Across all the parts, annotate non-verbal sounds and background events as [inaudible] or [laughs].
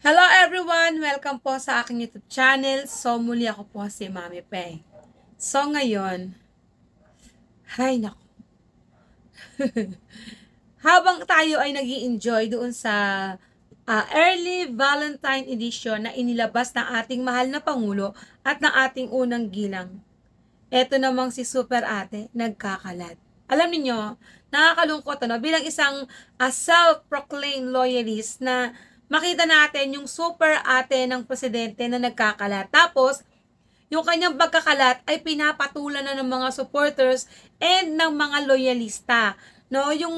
Hello everyone! Welcome po sa aking YouTube channel. So muli ako po si Mami Peng. So ngayon, ay nako. [laughs] Habang tayo ay nag enjoy doon sa uh, early Valentine edition na inilabas ng ating mahal na Pangulo at ng ating unang gilang, eto namang si Super Ate nagkakalat. Alam niyo nakakalungkot ano, bilang isang uh, self-proclaimed loyalist na makita natin yung super ate ng presidente na nagkakalat. Tapos, yung kanyang pagkakalat ay pinapatulan na ng mga supporters and ng mga loyalista. No, yung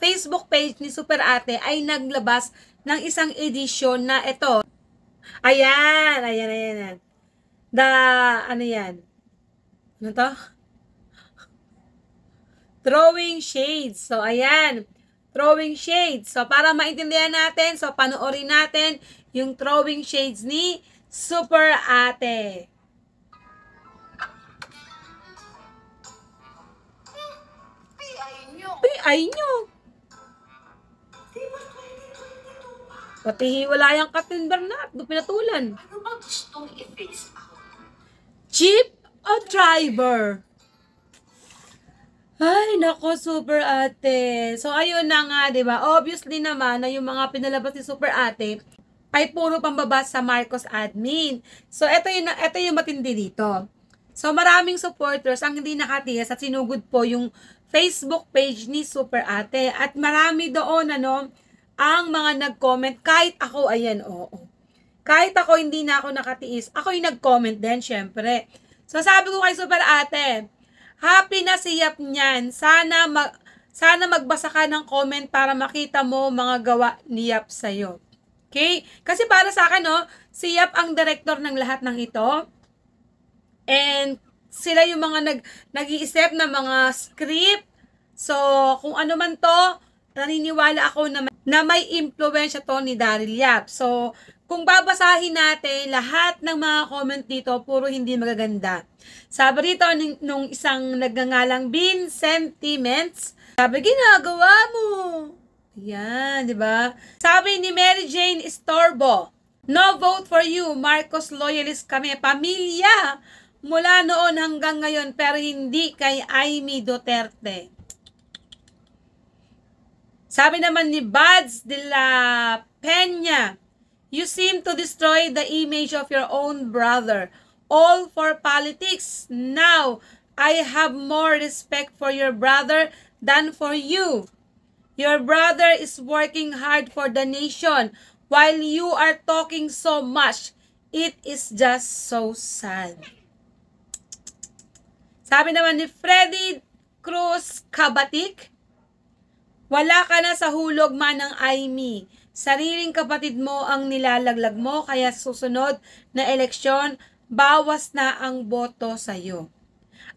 Facebook page ni Super Ate ay naglabas ng isang edition na ito. Ayan, ayan, ayan. ayan. The, ano yan? Ano to? Throwing Shades. So, ayan throwing shades. So, para maintindihan natin, so panoorin natin yung throwing shades ni Super Ate. PI nyo. PI nyo. Pati hiwala yung Captain Bernard, do pinatulan. Ano ba gustong i-face out? Jeep o driver? Ay, nako, Super Ate. So, ayun na nga, ba diba? Obviously naman na yung mga pinalabas ni Super Ate ay puro pambaba sa Marcos admin. So, ito yung, ito yung matindi dito. So, maraming supporters ang hindi nakatiis at sinugod po yung Facebook page ni Super Ate. At marami doon, ano, ang mga nag-comment. Kahit ako, ayan, oo. Kahit ako, hindi na ako nakatiis. Ako yung nag-comment din, syempre. So, sabi ko kay Super Ate, Happy na siyap niyan. Sana mag sana magbasa ka ng comment para makita mo mga gawa ni Yap sa'yo. Okay? Kasi para sa akin, no, siyap ang director ng lahat ng ito. And sila yung mga nag, nag-iisip ng mga script. So, kung ano man to, naniniwala ako na, na may impluensya to ni Daryl Yap. So, kung babasahin natin, lahat ng mga comment dito, puro hindi magaganda. Sabi rito, nung isang nagngangalang Bin Sentiments, sabi, ginagawa mo. Yan, di ba? Sabi ni Mary Jane Storbo, No vote for you, Marcos loyalist kami. Pamilya mula noon hanggang ngayon pero hindi kay Amy Duterte. Sabi naman ni Bads de la Peña, You seem to destroy the image of your own brother. All for politics. Now, I have more respect for your brother than for you. Your brother is working hard for the nation while you are talking so much. It is just so sad. Sabi naman ni Freddy Cruz Kabatik, wala ka na sa hulog man ng IME. Sariling kapatid mo ang nilalaglag mo kaya susunod na eleksyon, bawas na ang boto sa iyo.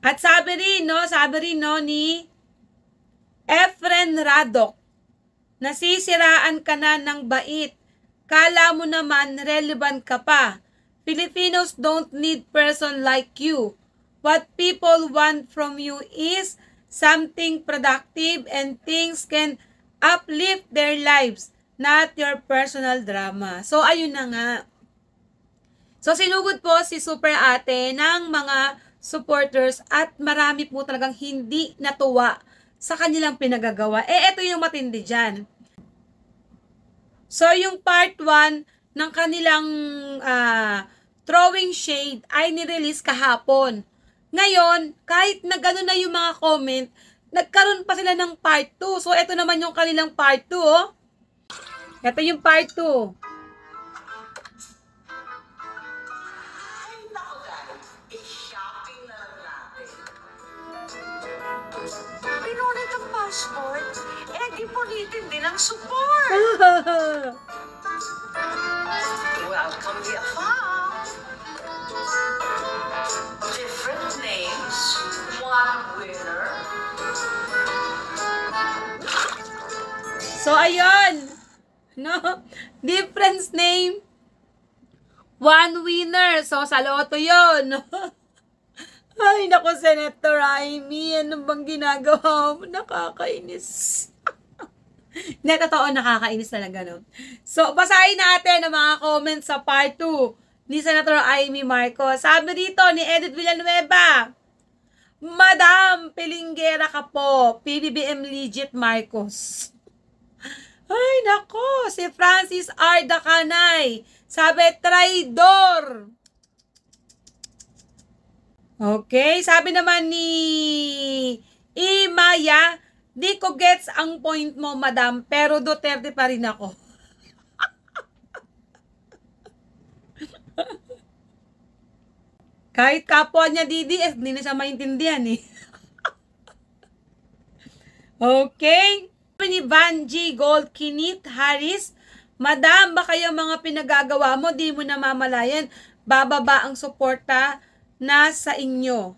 At sabi rin, no, sabi rin no, ni Efren Radok, nasisiraan ka na ng bait. Kala mo naman relevant ka pa. Filipinos don't need person like you. What people want from you is something productive and things can uplift their lives, not your personal drama. So, ayun na nga. So, sinugod po si Super Ate ng mga supporters at marami po talagang hindi natuwa sa kanilang pinagagawa. Eh, ito yung matindi dyan. So, yung part 1 ng kanilang uh, throwing shade ay nirelease kahapon. Ngayon, kahit na gano'n na yung mga comment, nagkaroon pa sila ng part 2. So, ito naman yung kanilang part 2, oh. Ito yung part 2. Pinulit ang passport, eh di din ang support. [laughs] Welcome, Yafa. winner. So, ayun. No? Difference name. One winner. So, sa loto yun. [laughs] Ay, nako, Senator Amy. Ano bang ginagawa mo? Nakakainis. [laughs] Na, totoo, nakakainis talaga, no? So, basahin natin ang mga comments sa part 2 ni Senator Amy Marcos. Sabi dito ni Edith Villanueva, Madam Pilinggera ka po, PBBM Legit Marcos. Ay, nako, si Francis R. Dacanay. Sabi, traidor. Okay, sabi naman ni Imaya, di ko gets ang point mo, madam, pero Duterte pa rin ako. Kahit kapwa niya DDS, eh, hindi na siya maintindihan eh. [laughs] okay? Ni Vanji Gold Kinit Harris, Madam, baka yung mga pinagagawa mo, di mo namamalayan. Bababa ang suporta na sa inyo.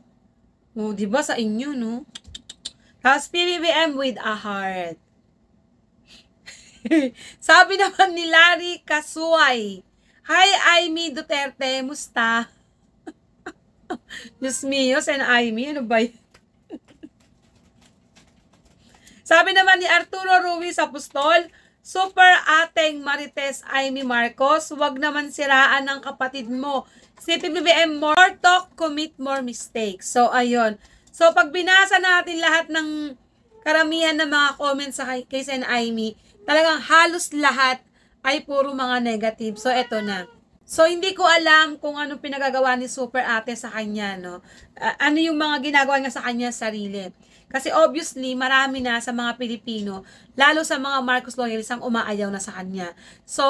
O, oh, di ba sa inyo, no? Tapos PBBM with a heart. [laughs] Sabi naman ni Larry Kasuay, Hi, Amy Duterte, musta? Diyos [laughs] Mios and Aimee, ano ba yan? [laughs] Sabi naman ni Arturo Ruiz Apostol, Super ating Marites Aimee Marcos, wag naman siraan ng kapatid mo. Si PBBM, more talk, commit more mistakes. So, ayun. So, pag binasa natin lahat ng karamihan ng mga comments sa kay Sen Aimee, talagang halos lahat ay puro mga negative. So, eto na. So, hindi ko alam kung anong pinagagawa ni Super Ate sa kanya, no? Uh, ano yung mga ginagawa niya sa kanya sarili. Kasi obviously, marami na sa mga Pilipino, lalo sa mga Marcos Loyalists ang umaayaw na sa kanya. So,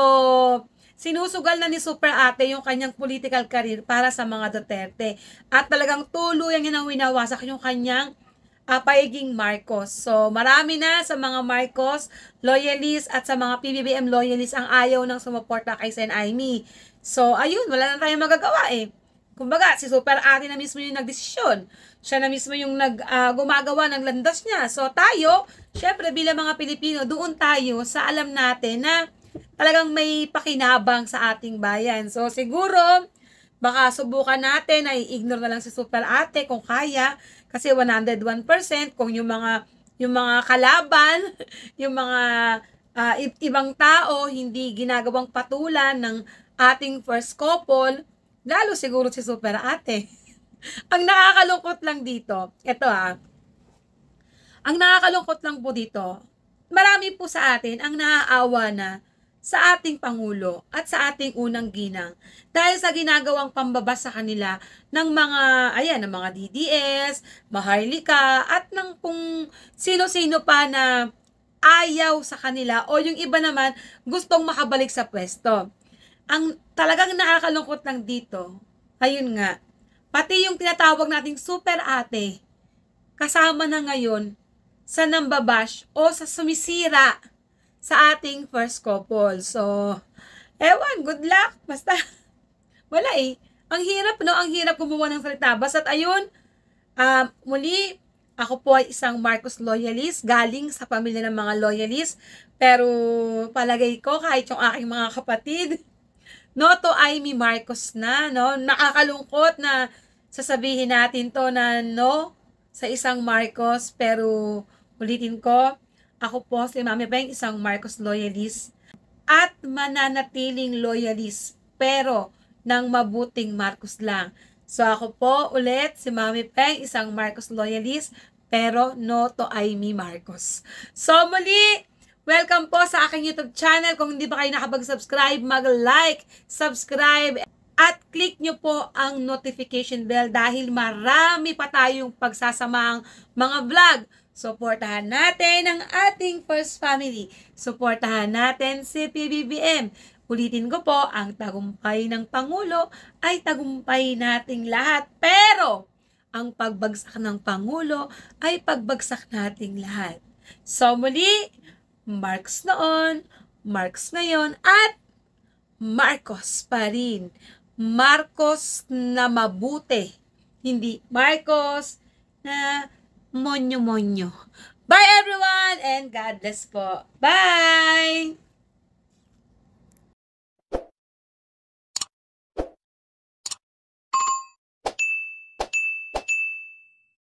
sinusugal na ni Super Ate yung kanyang political career para sa mga Duterte. At talagang tuluyang winawasak yung kanyang uh, ah, paiging Marcos. So, marami na sa mga Marcos loyalists at sa mga PBBM loyalists ang ayaw ng sumuporta kay Sen. Aimee. So, ayun, wala na tayong magagawa eh. Kumbaga, si super ate na mismo yung nagdesisyon. Siya na mismo yung nag, uh, gumagawa ng landas niya. So, tayo, syempre bilang mga Pilipino, doon tayo sa alam natin na talagang may pakinabang sa ating bayan. So, siguro, baka subukan natin ay ignore na lang si super ate kung kaya. Kasi 101% kung yung mga, yung mga kalaban, [laughs] yung mga uh, ibang tao, hindi ginagawang patulan ng ating first couple, lalo siguro si Super Ate. [laughs] ang nakakalungkot lang dito, ito ah, ang nakakalungkot lang po dito, marami po sa atin ang naaawa na sa ating Pangulo at sa ating unang ginang dahil sa ginagawang pambaba sa kanila ng mga, ayan, ng mga DDS, Maharlika, at ng kung sino-sino pa na ayaw sa kanila o yung iba naman gustong makabalik sa pwesto ang talagang nakakalungkot lang dito, ayun nga, pati yung tinatawag nating super ate, kasama na ngayon sa nambabash o sa sumisira sa ating first couple. So, ewan, good luck. Basta, [laughs] wala eh. Ang hirap, no? Ang hirap gumawa ng salita. Basta, ayun, um, muli, ako po ay isang Marcos loyalist, galing sa pamilya ng mga loyalist. Pero palagay ko, kahit yung aking mga kapatid, no to Amy Marcos na no nakakalungkot na sasabihin natin to na no sa isang Marcos pero ulitin ko ako po si Mami Beng isang Marcos loyalist at mananatiling loyalist pero ng mabuting Marcos lang So ako po ulit si Mami Peng, isang Marcos loyalist, pero no to Amy Marcos. So muli, welcome po sa aking YouTube channel. Kung hindi pa kayo nakapag-subscribe, mag-like, subscribe, at click nyo po ang notification bell dahil marami pa tayong pagsasamang mga vlog. Suportahan natin ang ating first family. Suportahan natin si PBBM. Ulitin ko po, ang tagumpay ng Pangulo ay tagumpay nating lahat. Pero, ang pagbagsak ng Pangulo ay pagbagsak nating lahat. So muli, Marks noon, Marks ngayon, at Marcos pa rin. Marcos na mabuti. Hindi Marcos na monyo-monyo. Bye everyone and God bless po. Bye!